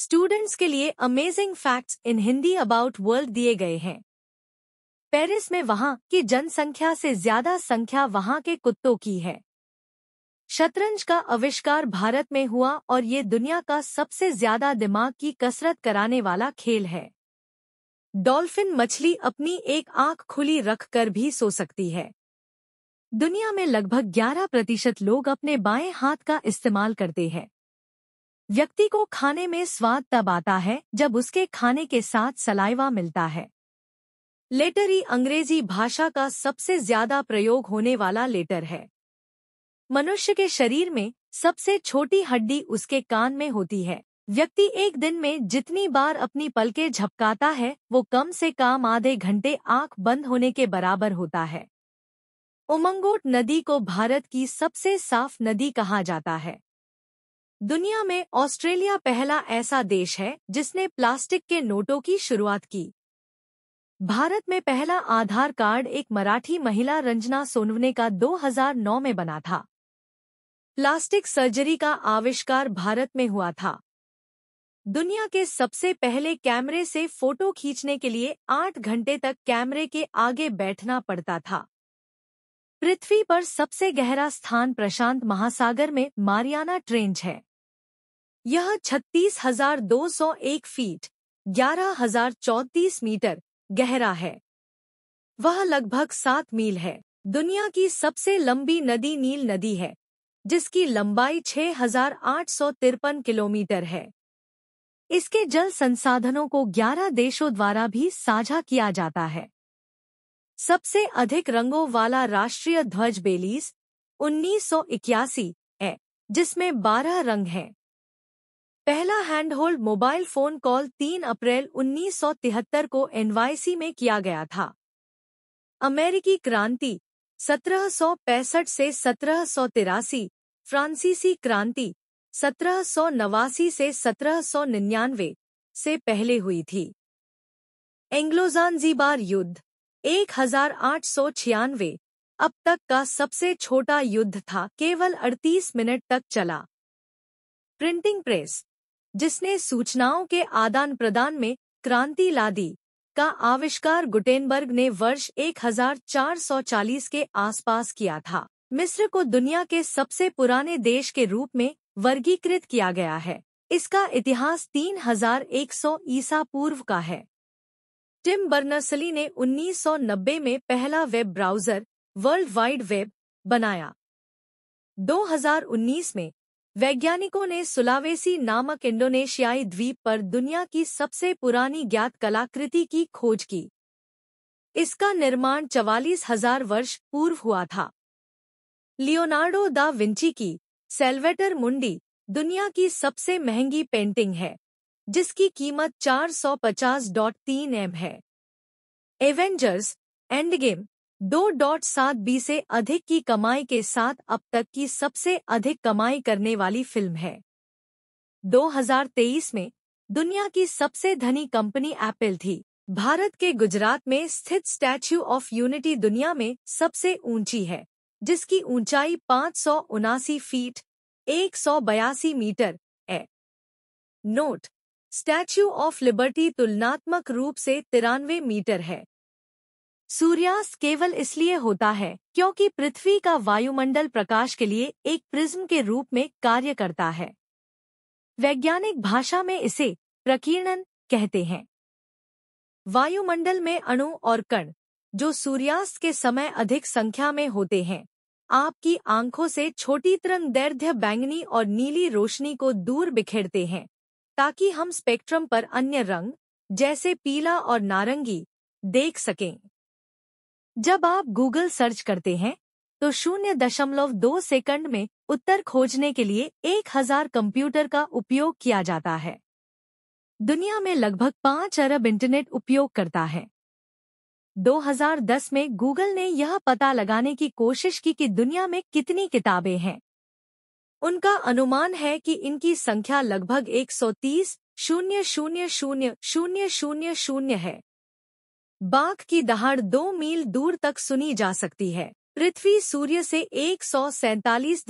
students के लिए amazing facts in Hindi about world दिए गए हैं पेरिस में वहां की जनसंख्या से ज्यादा संख्या वहां के कुत्तों की है शतरंज का आविष्कार भारत में हुआ और ये दुनिया का सबसे ज्यादा दिमाग की कसरत कराने वाला खेल है डॉल्फिन मछली अपनी एक आंख खुली रखकर भी सो सकती है दुनिया में लगभग 11 प्रतिशत लोग अपने बाएं हाथ का इस्तेमाल करते हैं व्यक्ति को खाने में स्वाद तब आता है जब उसके खाने के साथ सलाइवा मिलता है लेटर ही अंग्रेजी भाषा का सबसे ज्यादा प्रयोग होने वाला लेटर है मनुष्य के शरीर में सबसे छोटी हड्डी उसके कान में होती है व्यक्ति एक दिन में जितनी बार अपनी पलके झपकाता है वो कम से कम आधे घंटे आंख बंद होने के बराबर होता है उमंगोट नदी को भारत की सबसे साफ नदी कहा जाता है दुनिया में ऑस्ट्रेलिया पहला ऐसा देश है जिसने प्लास्टिक के नोटों की शुरुआत की भारत में पहला आधार कार्ड एक मराठी महिला रंजना सोनवने का 2009 में बना था प्लास्टिक सर्जरी का आविष्कार भारत में हुआ था दुनिया के सबसे पहले कैमरे से फोटो खींचने के लिए आठ घंटे तक कैमरे के आगे बैठना पड़ता था पृथ्वी पर सबसे गहरा स्थान प्रशांत महासागर में मारियाना ट्रेंच है यह छत्तीस हजार दो सौ एक फीट ग्यारह हजार चौतीस मीटर गहरा है वह लगभग सात मील है दुनिया की सबसे लंबी नदी नील नदी है जिसकी लंबाई छह हजार आठ सौ तिरपन किलोमीटर है इसके जल संसाधनों को 11 देशों द्वारा भी साझा किया जाता है सबसे अधिक रंगों वाला राष्ट्रीय ध्वज बेलीस 1981 है जिसमें 12 रंग हैं पहला हैंडहोल्ड मोबाइल फोन कॉल 3 अप्रैल 1973 को एनवाईसी में किया गया था अमेरिकी क्रांति 1765 से सत्रह फ्रांसीसी क्रांति सत्रह से सत्रह से पहले हुई थी एंग्लोजानजीबार युद्ध एक अब तक का सबसे छोटा युद्ध था केवल 38 मिनट तक चला प्रिंटिंग प्रेस जिसने सूचनाओं के आदान प्रदान में क्रांति ला दी का आविष्कार गुटेनबर्ग ने वर्ष 1440 के आसपास किया था मिस्र को दुनिया के सबसे पुराने देश के रूप में वर्गीकृत किया गया है इसका इतिहास 3100 ईसा पूर्व का है टिम बर्नर्सली ने 1990 में पहला web browser world wide web बनाया 2019 में वैज्ञानिकों ने सुलावेसी नामक इंडोनेशियाई द्वीप पर दुनिया की सबसे पुरानी ज्ञात कलाकृति की खोज की इसका निर्माण चवालीस हजार वर्ष पूर्व हुआ था लियोनार्डो दा विंची की सेल्वेटर मुंडी दुनिया की सबसे महंगी पेंटिंग है जिसकी कीमत पचास डॉट तीन एम है एवेंजर्स एंडगेम दो डॉट सात बी से अधिक की कमाई के साथ अब तक की सबसे अधिक कमाई करने वाली फिल्म है 2023 में दुनिया की सबसे धनी कंपनी एप्पल थी भारत के गुजरात में स्थित स्टैच्यू ऑफ यूनिटी दुनिया में सबसे ऊंची है जिसकी ऊंचाई पाँच फीट एक मीटर है नोट स्टैच्यू ऑफ लिबर्टी तुलनात्मक रूप से तिरानवे मीटर है सूर्यास्त केवल इसलिए होता है क्योंकि पृथ्वी का वायुमंडल प्रकाश के लिए एक प्रिज्म के रूप में कार्य करता है वैज्ञानिक भाषा में इसे प्रकीर्णन कहते हैं वायुमंडल में अणु और कण जो सूर्यास्त के समय अधिक संख्या में होते हैं आपकी आंखों से छोटी तरंग दैर्ध्य बैंगनी और नीली रोशनी को दूर बिखेरते हैं ताकि हम स्पेक्ट्रम पर अन्य रंग जैसे पीला और नारंगी देख सकें जब आप गूगल सर्च करते हैं तो शून्य दशमलव दो सेकंड में उत्तर खोजने के लिए एक हजार कंप्यूटर का उपयोग किया जाता है दुनिया में लगभग पांच अरब इंटरनेट उपयोग करता है 2010 में गूगल ने यह पता लगाने की कोशिश की कि दुनिया में कितनी किताबें हैं उनका अनुमान है कि इनकी संख्या लगभग तीस शून्य शून्य शून्य शून्य शून्य शून्य है बाघ की दहाड़ दो मील दूर तक सुनी जा सकती है पृथ्वी सूर्य से एक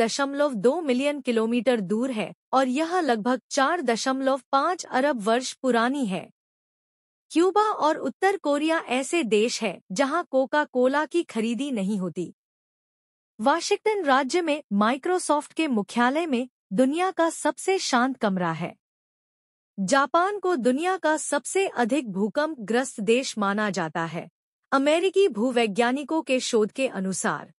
दशमलव दो मिलियन किलोमीटर दूर है और यह लगभग चार दशमलव पाँच अरब वर्ष पुरानी है क्यूबा और उत्तर कोरिया ऐसे देश हैं जहां कोका कोला की खरीदी नहीं होती वाशिंगटन राज्य में माइक्रोसॉफ्ट के मुख्यालय में दुनिया का सबसे शांत कमरा है जापान को दुनिया का सबसे अधिक भूकंप ग्रस्त देश माना जाता है अमेरिकी भूवैज्ञानिकों के शोध के अनुसार